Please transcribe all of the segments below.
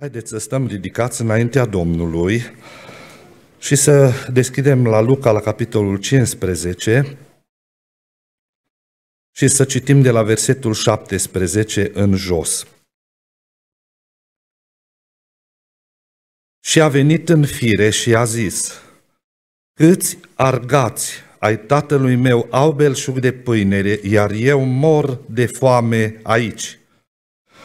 Haideți să stăm ridicați înaintea Domnului și să deschidem la Luca la capitolul 15 și să citim de la versetul 17 în jos. Și a venit în fire și a zis, Câți argați ai tatălui meu au belșug de pâine, iar eu mor de foame aici.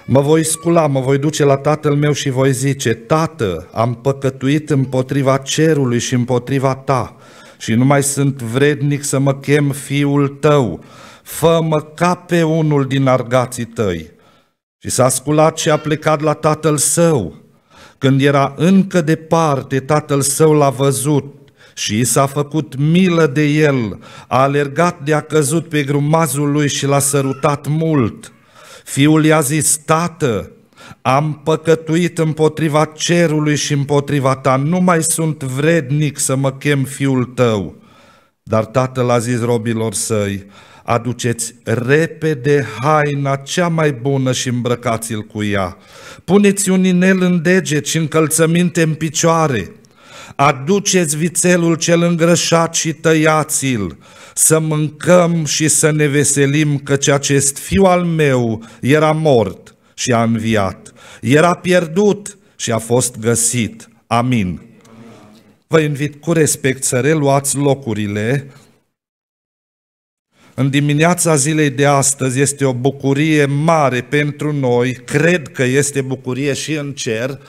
Mă voi scula, mă voi duce la tatăl meu și voi zice, Tată, am păcătuit împotriva cerului și împotriva ta și nu mai sunt vrednic să mă chem fiul tău. Fă-mă ca pe unul din argații tăi. Și s-a sculat și a plecat la tatăl său. Când era încă departe, tatăl său l-a văzut și i s-a făcut milă de el, a alergat de a căzut pe grumazul lui și l-a sărutat mult. Fiul i-a zis, Tată, am păcătuit împotriva cerului și împotriva ta, nu mai sunt vrednic să mă chem fiul tău. Dar tatăl a zis robilor săi, aduceți repede haina cea mai bună și îmbrăcați-l cu ea. Puneți un inel în deget și încălțăminte în picioare aduceți vițelul cel îngrășat și tăiați-l, să mâncăm și să ne veselim, căci acest fiu al meu era mort și a înviat, era pierdut și a fost găsit. Amin. Vă invit cu respect să reluați locurile. În dimineața zilei de astăzi este o bucurie mare pentru noi, cred că este bucurie și în cer,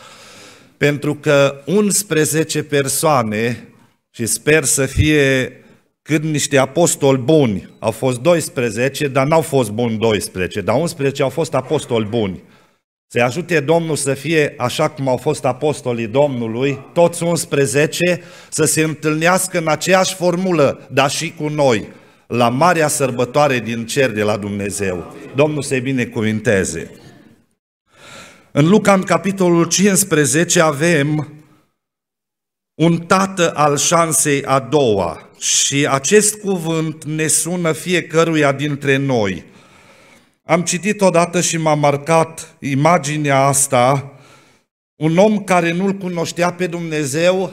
pentru că 11 persoane, și sper să fie cât niște apostoli buni, au fost 12, dar n-au fost buni 12, dar 11 au fost apostoli buni. Să-i ajute Domnul să fie așa cum au fost apostolii Domnului, toți 11, să se întâlnească în aceeași formulă, dar și cu noi, la marea sărbătoare din cer de la Dumnezeu. Domnul să-i binecuvinteze! În Luca, în capitolul 15, avem un tată al șansei a doua și acest cuvânt ne sună fiecăruia dintre noi. Am citit odată și m-a marcat imaginea asta, un om care nu-L cunoștea pe Dumnezeu,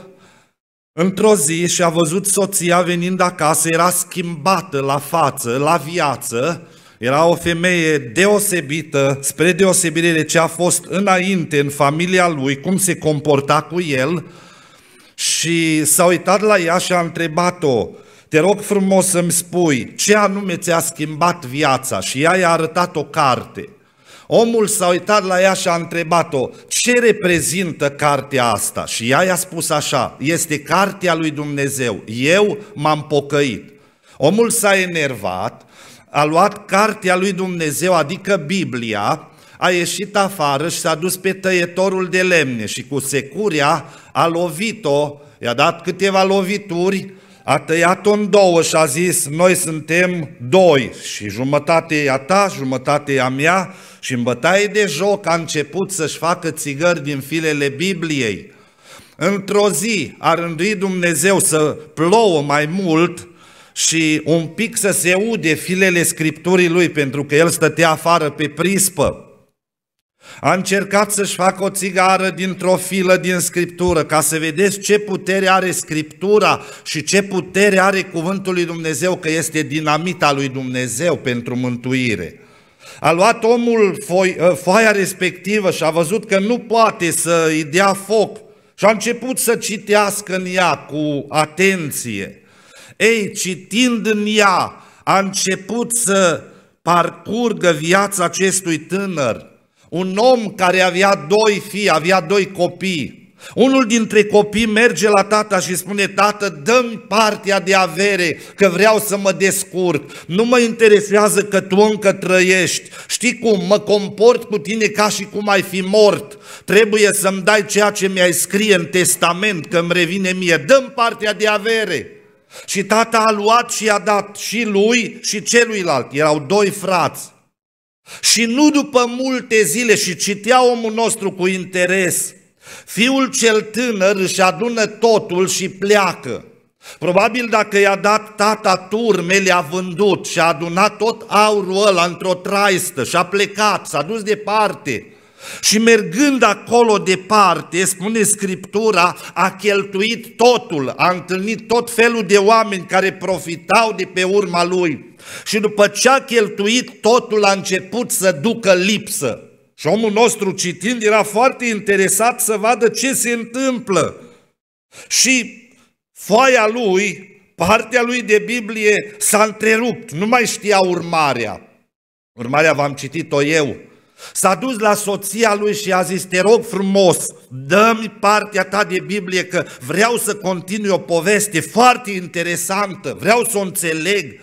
într-o zi și-a văzut soția venind acasă, era schimbată la față, la viață, era o femeie deosebită, spre deosebire de ce a fost înainte în familia lui, cum se comporta cu el și s-a uitat la ea și a întrebat-o, te rog frumos să-mi spui ce anume ți-a schimbat viața și ea i-a arătat o carte. Omul s-a uitat la ea și a întrebat-o, ce reprezintă cartea asta? Și ea i-a spus așa, este cartea lui Dumnezeu, eu m-am pocăit. Omul s-a enervat a luat cartea lui Dumnezeu, adică Biblia, a ieșit afară și s-a dus pe tăietorul de lemne și cu securia a lovit-o, i-a dat câteva lovituri, a tăiat-o în două și a zis, noi suntem doi și jumătate e a ta, jumătate e a mea și în bătaie de joc a început să-și facă țigări din filele Bibliei. Într-o zi a rânduit Dumnezeu să plouă mai mult și un pic să se ude filele scripturii lui, pentru că el stătea afară pe prispă. A încercat să-și facă o țigară dintr-o filă din Scriptură, ca să vedeți ce putere are Scriptura și ce putere are Cuvântul lui Dumnezeu, că este dinamita lui Dumnezeu pentru mântuire. A luat omul ă, foaia respectivă și a văzut că nu poate să-i dea foc și a început să citească în ea cu atenție. Ei, citind în ea, a început să parcurgă viața acestui tânăr. Un om care avea doi fii, avea doi copii. Unul dintre copii merge la tata și spune, tată, dăm partea de avere, că vreau să mă descurc. Nu mă interesează că tu încă trăiești. Știi cum, mă comport cu tine ca și cum ai fi mort. Trebuie să-mi dai ceea ce mi-ai scrie în testament, că îmi revine mie. Dăm partea de avere. Și tata a luat și i-a dat și lui și celuilalt. Erau doi frați. Și nu după multe zile, și citea omul nostru cu interes, fiul cel tânăr își adună totul și pleacă. Probabil dacă i-a dat tata turme, le-a vândut și a adunat tot aurul ăla într-o traistă și a plecat, s-a dus departe. Și mergând acolo departe, spune Scriptura, a cheltuit totul, a întâlnit tot felul de oameni care profitau de pe urma lui. Și după ce a cheltuit totul, a început să ducă lipsă. Și omul nostru citind era foarte interesat să vadă ce se întâmplă. Și foaia lui, partea lui de Biblie s-a întrerupt, nu mai știa urmarea. Urmarea v-am citit-o eu, S-a dus la soția lui și a zis, te rog frumos, dă-mi partea ta de Biblie că vreau să continui o poveste foarte interesantă, vreau să o înțeleg.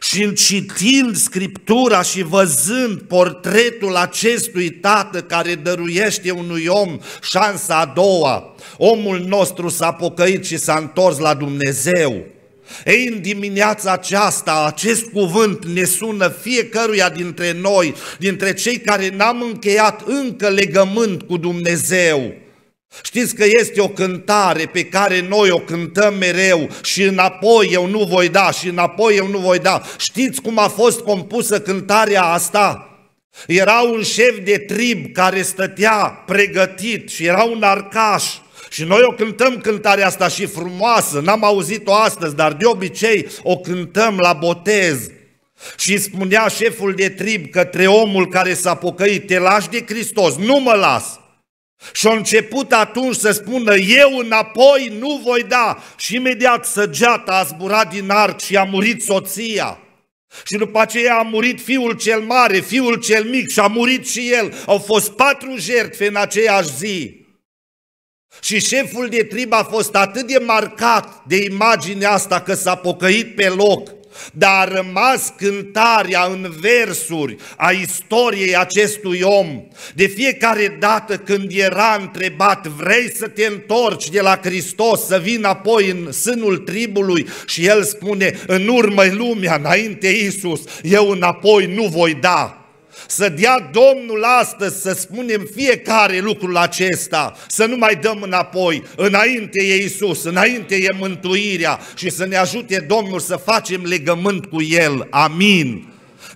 Și citind Scriptura și văzând portretul acestui tată care dăruiește unui om șansa a doua, omul nostru s-a pocăit și s-a întors la Dumnezeu. Ei, în dimineața aceasta, acest cuvânt ne sună fiecăruia dintre noi, dintre cei care n-am încheiat încă legământ cu Dumnezeu. Știți că este o cântare pe care noi o cântăm mereu și înapoi eu nu voi da, și înapoi eu nu voi da. Știți cum a fost compusă cântarea asta? Era un șef de trib care stătea pregătit și era un arcaș și noi o cântăm cântarea asta și frumoasă, n-am auzit-o astăzi, dar de obicei o cântăm la botez. Și spunea șeful de trib către omul care s-a pocăit, te lași de Hristos, nu mă las. Și a început atunci să spună, eu înapoi nu voi da. Și imediat săgeata a zburat din arc și a murit soția. Și după aceea a murit fiul cel mare, fiul cel mic și a murit și el. Au fost patru jertfe în aceeași zi. Și șeful de trib a fost atât de marcat de imaginea asta că s-a pocăit pe loc, dar a rămas cântarea în versuri a istoriei acestui om. De fiecare dată când era întrebat, vrei să te întorci de la Hristos, să vii înapoi în sânul tribului și el spune, în urmă lumea, înainte Iisus, eu înapoi nu voi da. Să dea Domnul astăzi să spunem fiecare lucrul acesta, să nu mai dăm înapoi. Înainte e Isus, înainte e mântuirea și să ne ajute Domnul să facem legământ cu El. Amin.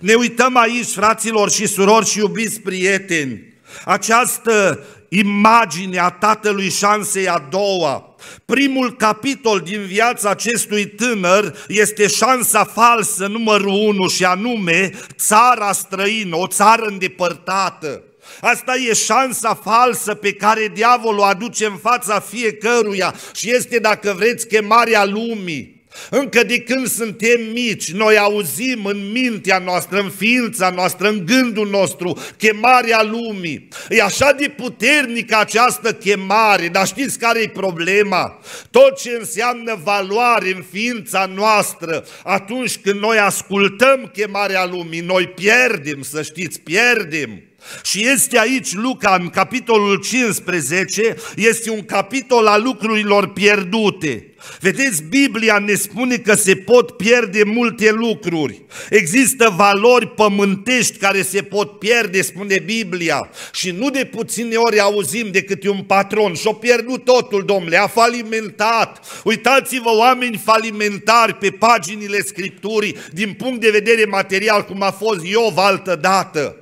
Ne uităm aici, fraților și surori și iubiți prieteni, această imaginea tatălui șansei a doua. Primul capitol din viața acestui tânăr este șansa falsă numărul unu și anume țara străină, o țară îndepărtată. Asta e șansa falsă pe care diavolul o aduce în fața fiecăruia și este, dacă vreți, chemarea lumii. Încă de când suntem mici, noi auzim în mintea noastră, în ființa noastră, în gândul nostru, chemarea lumii. E așa de puternică această chemare, dar știți care e problema? Tot ce înseamnă valoare în ființa noastră, atunci când noi ascultăm chemarea lumii, noi pierdem, să știți, pierdem. Și este aici Luca, în capitolul 15, este un capitol al lucrurilor pierdute. Vedeți, Biblia ne spune că se pot pierde multe lucruri. Există valori pământești care se pot pierde, spune Biblia. Și nu de puține ori auzim de câte un patron și-o pierdut totul, domnule, a falimentat. Uitați-vă oameni falimentari pe paginile Scripturii din punct de vedere material, cum a fost Iov altă dată.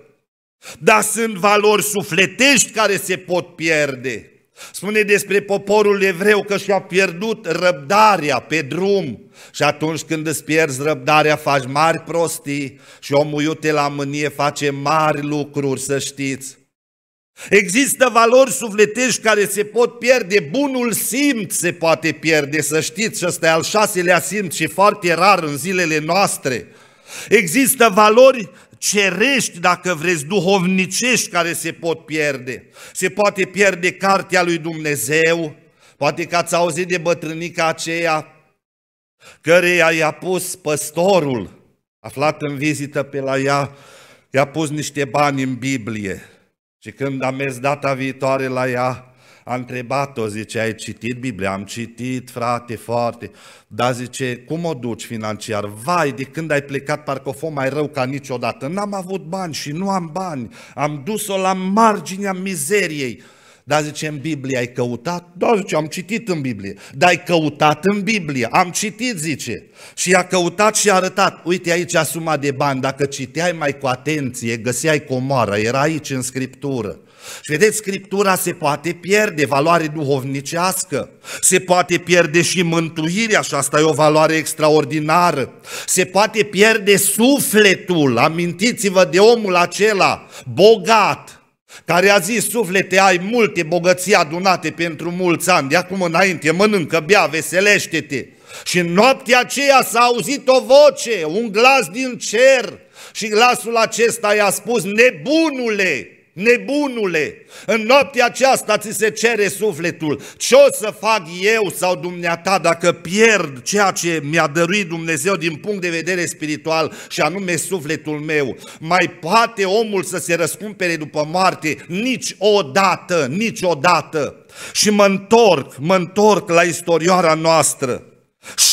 Dar sunt valori sufletești care se pot pierde. Spune despre poporul evreu că și-a pierdut răbdarea pe drum și atunci când îți pierzi răbdarea faci mari prostii și omul iute la mânie face mari lucruri, să știți. Există valori sufletești care se pot pierde, bunul simț se poate pierde, să știți, și ăsta e al șaselea simț și foarte rar în zilele noastre. Există valori cerești, dacă vreți, duhovnicești care se pot pierde. Se poate pierde cartea lui Dumnezeu, poate că ați auzit de bătrânica aceea căreia i-a pus păstorul, aflat în vizită pe la ea, i-a pus niște bani în Biblie. Și când a mers data viitoare la ea, a întrebat-o, zice, ai citit Biblia? Am citit, frate, foarte. Dar zice, cum o duci financiar? Vai, de când ai plecat, parcă o fost mai rău ca niciodată. N-am avut bani și nu am bani. Am dus-o la marginea mizeriei. Dar zice, în Biblie ai căutat? Da, zice, am citit în Biblie. Dar ai căutat în Biblie, am citit, zice. Și a căutat și a arătat. Uite aici suma de bani, dacă citeai mai cu atenție, găseai comoară, era aici în Scriptură. Și vedeți, Scriptura se poate pierde, valoare duhovnicească, se poate pierde și mântuirea și asta e o valoare extraordinară, se poate pierde sufletul, amintiți-vă de omul acela, bogat, care a zis, suflete, ai multe bogății adunate pentru mulți ani, de acum înainte, mănâncă, bea, veselește-te. Și în noaptea aceea s-a auzit o voce, un glas din cer și glasul acesta i-a spus, nebunule, Nebunule, în noaptea aceasta ți se cere sufletul. Ce o să fac eu sau dumneata dacă pierd ceea ce mi-a dăruit Dumnezeu din punct de vedere spiritual și anume sufletul meu? Mai poate omul să se răscumpere după moarte? Niciodată, niciodată. Și mă întorc, mă întorc la istorioara noastră.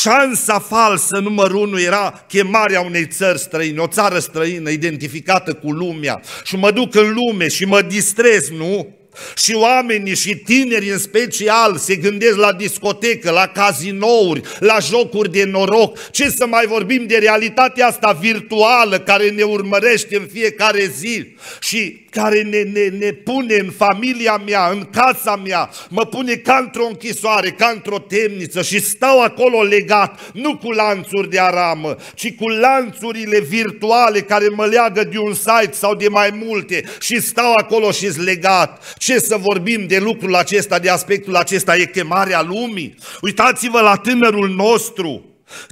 Șansa falsă numărul unu era chemarea unei țări străine, o țară străină identificată cu lumea și mă duc în lume și mă distrez, nu? Și oamenii și tineri în special se gândesc la discotecă, la cazinouri, la jocuri de noroc. Ce să mai vorbim de realitatea asta virtuală care ne urmărește în fiecare zi și care ne, ne, ne pune în familia mea, în casa mea, mă pune ca într-o închisoare, ca într-o temniță și stau acolo legat, nu cu lanțuri de aramă, ci cu lanțurile virtuale care mă leagă de un site sau de mai multe și stau acolo și legat. Ce să vorbim de lucrul acesta, de aspectul acesta, e chemarea lumii. Uitați-vă la tânărul nostru.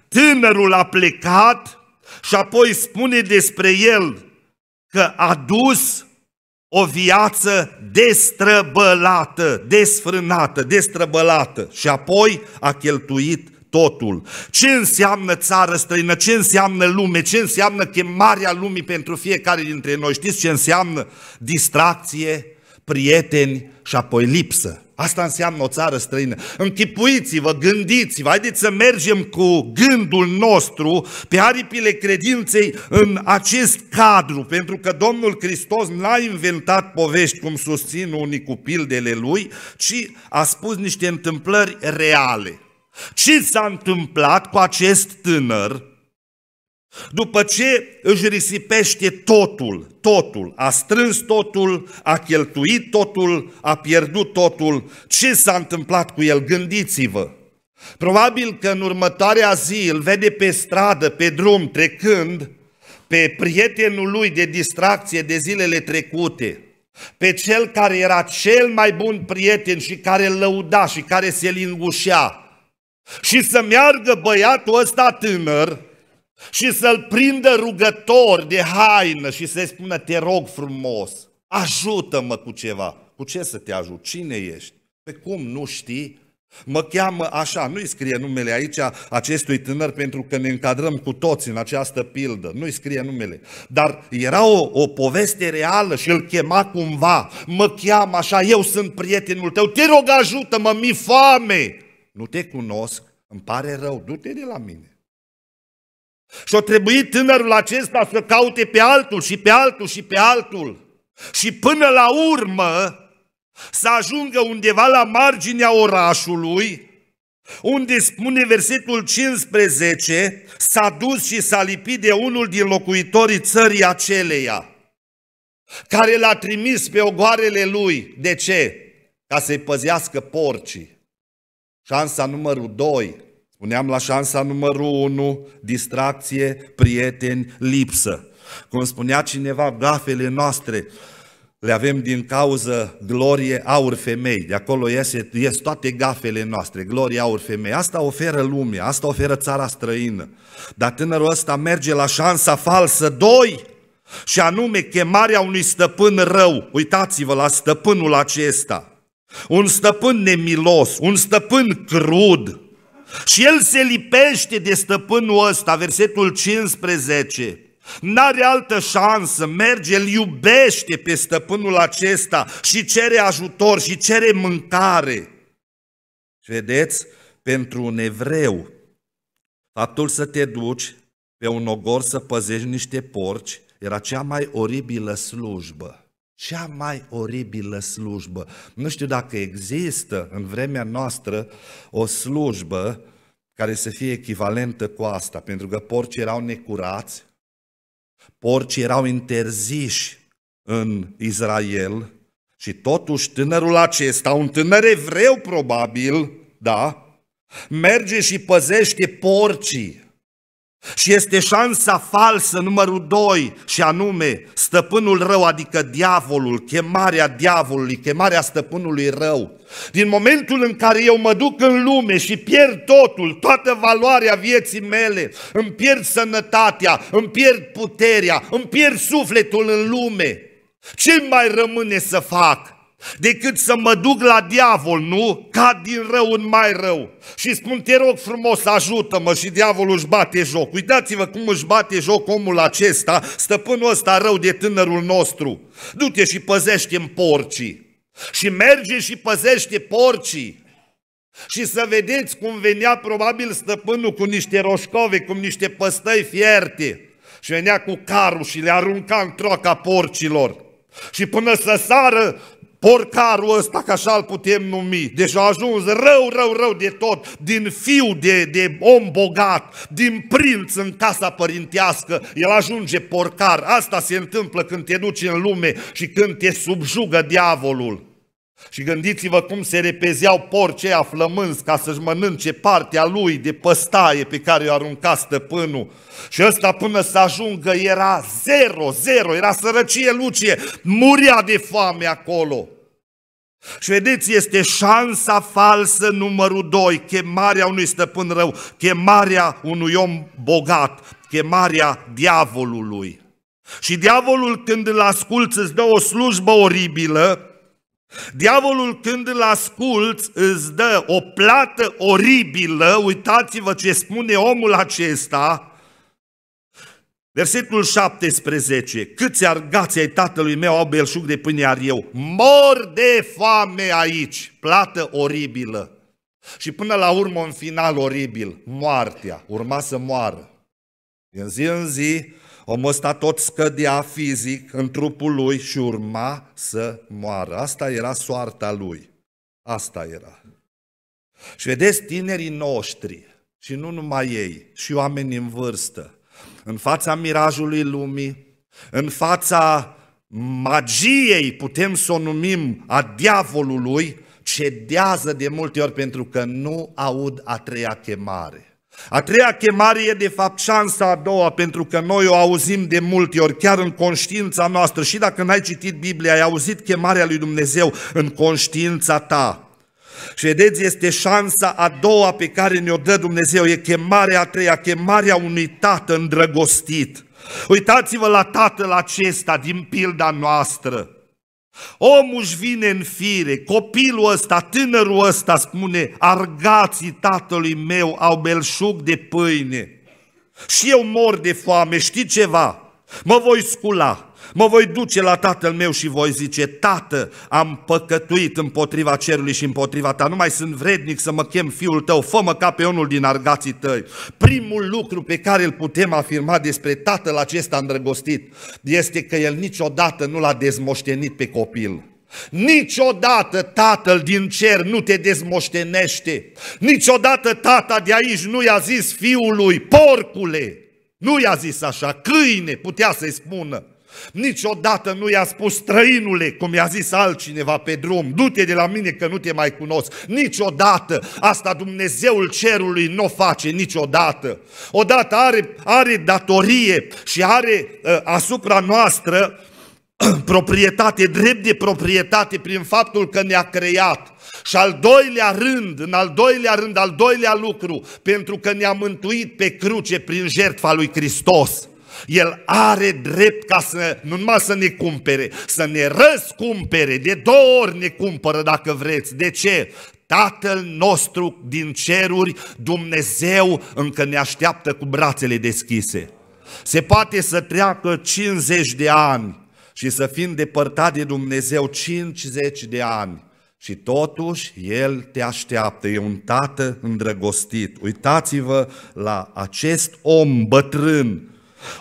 Tânărul a plecat și apoi spune despre el că a dus o viață destrăbălată, desfrânată, destrăbălată și apoi a cheltuit totul. Ce înseamnă țară străină, ce înseamnă lume, ce înseamnă chemarea lumii pentru fiecare dintre noi. Știți ce înseamnă? Distracție, prieteni și apoi lipsă. Asta înseamnă o țară străină. Închipuiți-vă, gândiți-vă, haideți să mergem cu gândul nostru pe aripile credinței în acest cadru, pentru că Domnul Hristos n-a inventat povești, cum susțin unii cu pildele lui, ci a spus niște întâmplări reale. Ce s-a întâmplat cu acest tânăr după ce își risipește totul, totul, a strâns totul, a cheltuit totul, a pierdut totul, ce s-a întâmplat cu el? Gândiți-vă! Probabil că în următoarea zi îl vede pe stradă, pe drum, trecând, pe prietenul lui de distracție de zilele trecute, pe cel care era cel mai bun prieten și care îl lăuda și care se lingușea. Și să meargă băiatul ăsta tânăr, și să-l prindă rugător de haină și să-i spună, te rog frumos, ajută-mă cu ceva. Cu ce să te ajut? Cine ești? Pe cum nu știi? Mă cheamă așa, nu-i scrie numele aici acestui tânăr pentru că ne încadrăm cu toți în această pildă, nu-i scrie numele. Dar era o, o poveste reală și îl chema cumva, mă cheamă așa, eu sunt prietenul tău, te rog ajută-mă, mi e foame! Nu te cunosc, îmi pare rău, du-te de la mine și a trebuit tânărul acesta să caute pe altul și pe altul și pe altul. Și până la urmă să ajungă undeva la marginea orașului, unde spune versetul 15, s-a dus și s-a lipit de unul din locuitorii țării aceleia, care l-a trimis pe ogoarele lui. De ce? Ca să-i păzească porcii. Șansa numărul 2, Spuneam la șansa numărul 1, distracție, prieteni, lipsă. Cum spunea cineva, gafele noastre le avem din cauză glorie, aur, femei. De acolo iese, ies toate gafele noastre, glorie, aur, femei. Asta oferă lumea, asta oferă țara străină. Dar tânărul ăsta merge la șansa falsă 2, și anume chemarea unui stăpân rău. Uitați-vă la stăpânul acesta. Un stăpân nemilos, un stăpân crud, și el se lipește de stăpânul ăsta, versetul 15. N-are altă șansă, merge, îl iubește pe stăpânul acesta și cere ajutor și cere mâncare. Vedeți, pentru un evreu, faptul să te duci pe un ogor să păzești niște porci era cea mai oribilă slujbă. Cea mai oribilă slujbă. Nu știu dacă există în vremea noastră o slujbă care să fie echivalentă cu asta, pentru că porcii erau necurați, porcii erau interziși în Israel și totuși tânărul acesta, un tânăr evreu probabil, da, merge și păzește porcii. Și este șansa falsă numărul 2 și anume stăpânul rău, adică diavolul, chemarea diavolului, chemarea stăpânului rău. Din momentul în care eu mă duc în lume și pierd totul, toată valoarea vieții mele, îmi pierd sănătatea, îmi pierd puterea, îmi pierd sufletul în lume, ce mai rămâne să fac? decât să mă duc la diavol, nu? Ca din rău în mai rău. Și spun, te rog frumos, ajută-mă și diavolul își bate joc. Uitați-vă cum își bate joc omul acesta, stăpânul ăsta rău de tânărul nostru. Du-te și păzește în porcii. Și merge și păzește porcii. Și să vedeți cum venea probabil stăpânul cu niște roșcove, cu niște păstăi fierte. Și venea cu carul și le arunca în troaca porcilor. Și până să sară porcarul ăsta, ca așa îl putem numi, deci a ajuns rău, rău, rău de tot, din fiu de, de om bogat, din prinț în casa părintească, el ajunge porcar. Asta se întâmplă când te duci în lume și când te subjugă diavolul. Și gândiți-vă cum se repezeau porcii aia flămânzi ca să-și mănânce partea lui de păstaie pe care o arunca stăpânul. Și ăsta până să ajungă era zero, zero, era sărăcie lucie, murea de foame acolo. Și vedeți, este șansa falsă numărul 2, chemarea unui stăpân rău, chemarea unui om bogat, chemarea diavolului. Și diavolul când îl asculți îți dă o slujbă oribilă, Diavolul când îl asculți îți dă o plată oribilă, uitați-vă ce spune omul acesta, Versetul 17. Câți argați ai tatălui meu au belșug de pâine iar eu. Mor de foame aici. Plată oribilă. Și până la urmă, în final oribil, moartea. Urma să moară. Din zi în zi, Omul ăsta tot scădea fizic în trupul lui și urma să moară. Asta era soarta lui. Asta era. Și vedeți, tinerii noștri, și nu numai ei, și oamenii în vârstă, în fața mirajului lumii, în fața magiei, putem să o numim, a diavolului, cedează de multe ori pentru că nu aud a treia chemare. A treia chemare e de fapt șansa a doua, pentru că noi o auzim de multe ori, chiar în conștiința noastră. Și dacă n-ai citit Biblia, ai auzit chemarea lui Dumnezeu în conștiința ta. Și vedeți, este șansa a doua pe care ne-o dă Dumnezeu, e chemarea a treia, chemarea unui tată îndrăgostit. Uitați-vă la tatăl acesta din pilda noastră. Omul își vine în fire, copilul ăsta, tânărul ăsta spune, argații tatălui meu au belșug de pâine. Și eu mor de foame, știi ceva? Mă voi scula, Mă voi duce la tatăl meu și voi zice, Tată, am păcătuit împotriva cerului și împotriva ta, nu mai sunt vrednic să mă chem fiul tău, fă-mă ca pe unul din argații tăi. Primul lucru pe care îl putem afirma despre tatăl acesta îndrăgostit este că el niciodată nu l-a dezmoștenit pe copil. Niciodată Tatăl din cer nu te dezmoștenește. Niciodată Tata de aici nu i-a zis fiului, porcule, nu i-a zis așa, câine, putea să-i spună. Niciodată nu i-a spus străinule, cum i-a zis altcineva pe drum, du-te de la mine că nu te mai cunosc. Niciodată. Asta Dumnezeul cerului nu o face niciodată. Odată are, are datorie și are uh, asupra noastră proprietate, drept de proprietate prin faptul că ne-a creat. Și al doilea rând, în al doilea rând, al doilea lucru, pentru că ne-a mântuit pe cruce prin jertfa lui Hristos. El are drept ca să, nu numai să ne cumpere, să ne răscumpere, de două ori ne cumpără dacă vreți. De ce? Tatăl nostru din ceruri, Dumnezeu, încă ne așteaptă cu brațele deschise. Se poate să treacă 50 de ani și să fim depărtat de Dumnezeu 50 de ani. Și totuși El te așteaptă, e un tată îndrăgostit. Uitați-vă la acest om bătrân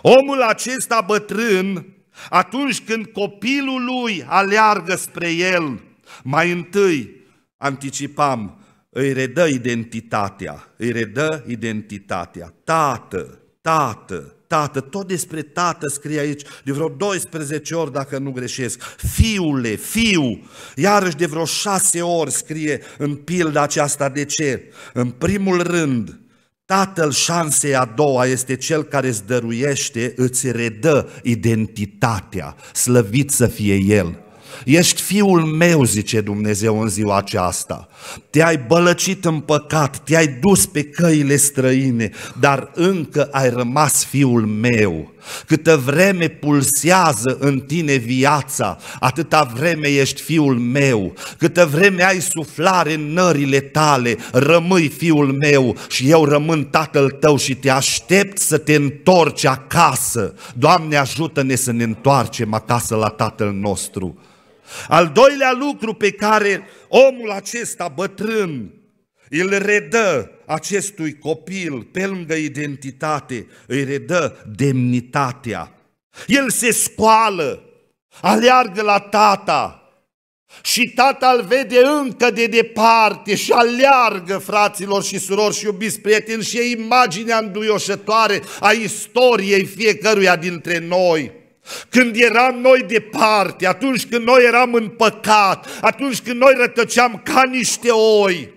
Omul acesta bătrân, atunci când copilul lui aleargă spre el, mai întâi anticipam, îi redă identitatea, îi redă identitatea. Tată, tată, tată, tot despre tată scrie aici de vreo 12 ori dacă nu greșesc. Fiule, fiu, iarăși de vreo 6 ori scrie în pilda aceasta. De ce? În primul rând, Tatăl șansei a doua este cel care îți dăruiește, îți redă identitatea, slăvit să fie El. Ești fiul meu, zice Dumnezeu în ziua aceasta te-ai bălăcit în păcat, te-ai dus pe căile străine, dar încă ai rămas fiul meu. Câtă vreme pulsează în tine viața, atâta vreme ești fiul meu. Câtă vreme ai suflare în nările tale, rămâi fiul meu și eu rămân tatăl tău și te aștept să te întorci acasă. Doamne ajută-ne să ne întoarcem acasă la tatăl nostru. Al doilea lucru pe care omul acesta bătrân îl redă acestui copil pe lângă identitate, îi redă demnitatea. El se scoală, aleargă la tata și tata îl vede încă de departe și aleargă, fraților și surori și iubiți prieteni, și e imaginea înduioșătoare a istoriei fiecăruia dintre noi. Când eram noi departe, atunci când noi eram în păcat, atunci când noi rătăceam ca niște oi,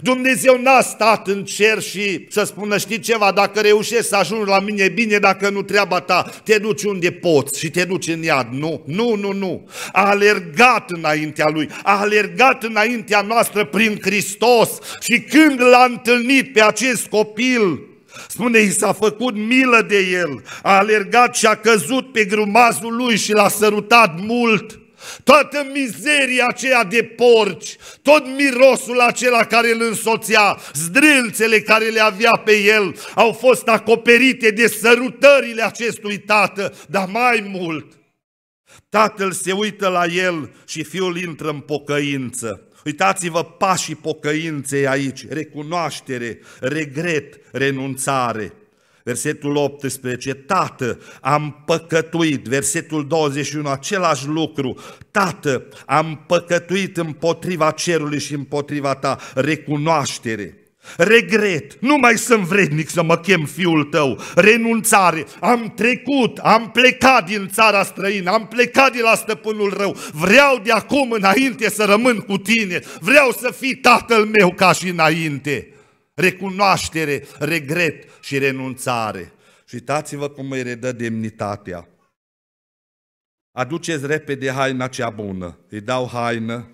Dumnezeu n-a stat în cer și să spună, știi ceva, dacă reușești să ajungi la mine, bine, dacă nu treaba ta, te duci unde poți și te duci în iad. Nu, nu, nu, nu. A alergat înaintea Lui, a alergat înaintea noastră prin Hristos și când l-a întâlnit pe acest copil, Spune, i s-a făcut milă de el, a alergat și a căzut pe grumazul lui și l-a sărutat mult. Toată mizeria aceea de porci, tot mirosul acela care îl însoțea, zdrânțele care le avea pe el, au fost acoperite de sărutările acestui tată, dar mai mult – Tatăl se uită la el și fiul intră în pocăință. Uitați-vă pașii pocăinței aici, recunoaștere, regret, renunțare. Versetul 18, Tată, am păcătuit. Versetul 21, același lucru. Tată, am păcătuit împotriva cerului și împotriva ta. Recunoaștere. Regret, nu mai sunt vrednic să mă chem fiul tău. Renunțare, am trecut, am plecat din țara străină, am plecat de la stăpânul rău. Vreau de acum înainte să rămân cu tine, vreau să fii tatăl meu ca și înainte. Recunoaștere, regret și renunțare. Și uitați-vă cum îi redă demnitatea. Aduceți repede haina cea bună. Îi dau haină,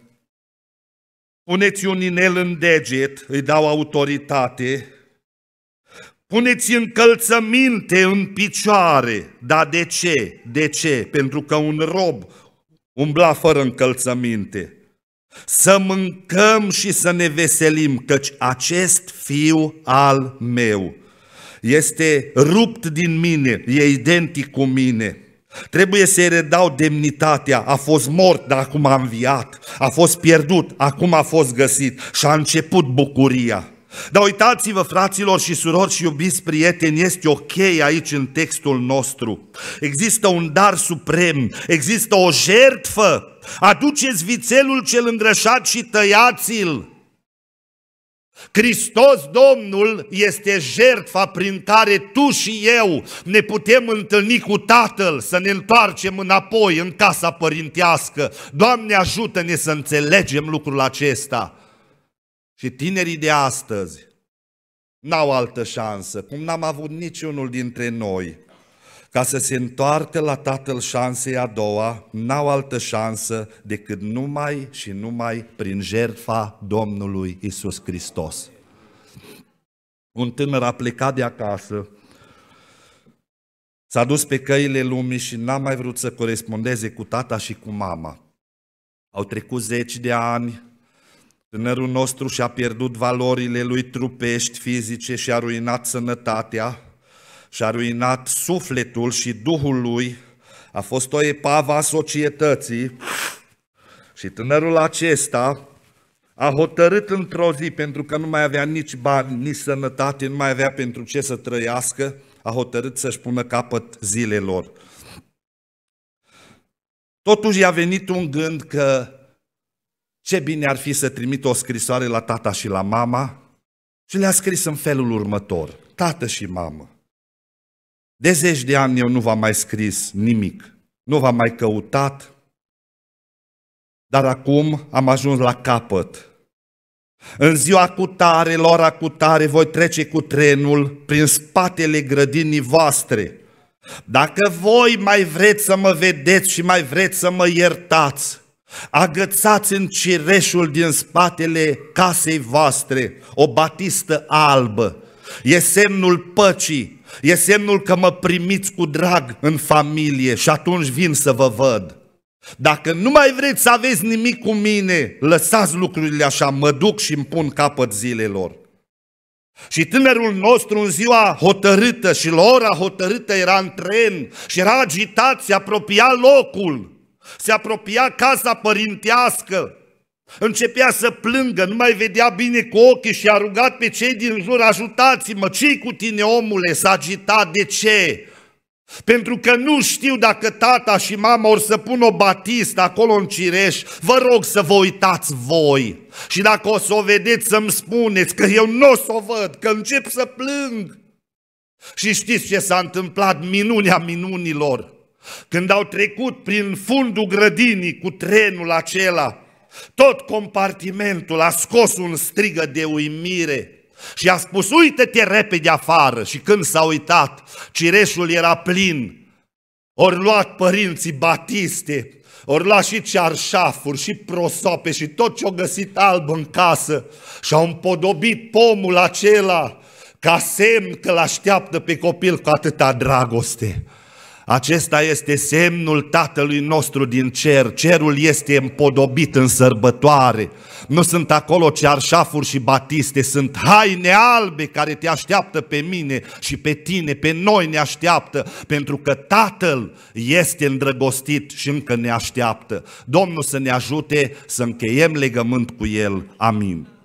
Puneți un inel în deget, îi dau autoritate. Puneți încălțăminte în picioare. Dar de ce? De ce? Pentru că un rob umbla fără încălțăminte. Să mâncăm și să ne veselim, căci acest fiu al meu este rupt din mine, e identic cu mine. Trebuie să-i redau demnitatea. A fost mort, dar acum a înviat. A fost pierdut, acum a fost găsit. Și a început bucuria. Dar uitați-vă, fraților și surori și iubiți prieteni, este ok aici în textul nostru. Există un dar suprem, există o jertfă. Aduceți vițelul cel îngrășat și tăiați-l. Hristos Domnul este jertfa prin care tu și eu ne putem întâlni cu Tatăl, să ne întoarcem înapoi în casa părintească. Doamne ajută-ne să înțelegem lucrul acesta. Și tinerii de astăzi n-au altă șansă, cum n-am avut niciunul dintre noi. Ca să se întoarcă la tatăl șansei a doua, n-au altă șansă decât numai și numai prin jertfa Domnului Isus Hristos. Un tânăr a plecat de acasă, s-a dus pe căile lumii și n-a mai vrut să corespondeze cu tata și cu mama. Au trecut zeci de ani, tânărul nostru și-a pierdut valorile lui trupești, fizice și a ruinat sănătatea, și-a ruinat sufletul și duhul lui, a fost o epava a societății și tânărul acesta a hotărât într-o zi, pentru că nu mai avea nici bani, nici sănătate, nu mai avea pentru ce să trăiască, a hotărât să-și pună capăt zilelor. Totuși i-a venit un gând că ce bine ar fi să trimit o scrisoare la tata și la mama și le-a scris în felul următor, tată și mamă, de zeci de ani eu nu v-am mai scris nimic, nu v-am mai căutat, dar acum am ajuns la capăt. În ziua cu tare, lora cu tare, voi trece cu trenul prin spatele grădinii voastre. Dacă voi mai vreți să mă vedeți și mai vreți să mă iertați, agățați în cireșul din spatele casei voastre o batistă albă. E semnul păcii E semnul că mă primiți cu drag în familie și atunci vin să vă văd. Dacă nu mai vreți să aveți nimic cu mine, lăsați lucrurile așa, mă duc și îmi pun capăt zilelor. Și tânărul nostru în ziua hotărâtă și la ora hotărâtă era în tren și era agitat, se apropia locul, se apropia casa părintească, Începea să plângă, nu mai vedea bine cu ochii și a rugat pe cei din jur, ajutați-mă, ce cu tine omule, s-a agitat, de ce? Pentru că nu știu dacă tata și mama or să pun o batistă acolo în Cireș, vă rog să vă uitați voi. Și dacă o să o vedeți să-mi spuneți că eu nu o să o văd, că încep să plâng. Și știți ce s-a întâmplat, minunea minunilor. Când au trecut prin fundul grădinii cu trenul acela, tot compartimentul a scos un strigă de uimire și a spus, uite-te repede afară. Și când s-a uitat, cireșul era plin. Ori luat părinții batiste, ori luat și cearșafuri, și prosope, și tot ce-au găsit alb în casă. Și au împodobit pomul acela ca semn că l-așteaptă pe copil cu atâta dragoste. Acesta este semnul Tatălui nostru din cer. Cerul este împodobit în sărbătoare. Nu sunt acolo cearșafuri și batiste, sunt haine albe care te așteaptă pe mine și pe tine, pe noi ne așteaptă, pentru că Tatăl este îndrăgostit și încă ne așteaptă. Domnul să ne ajute să încheiem legământ cu El. Amin.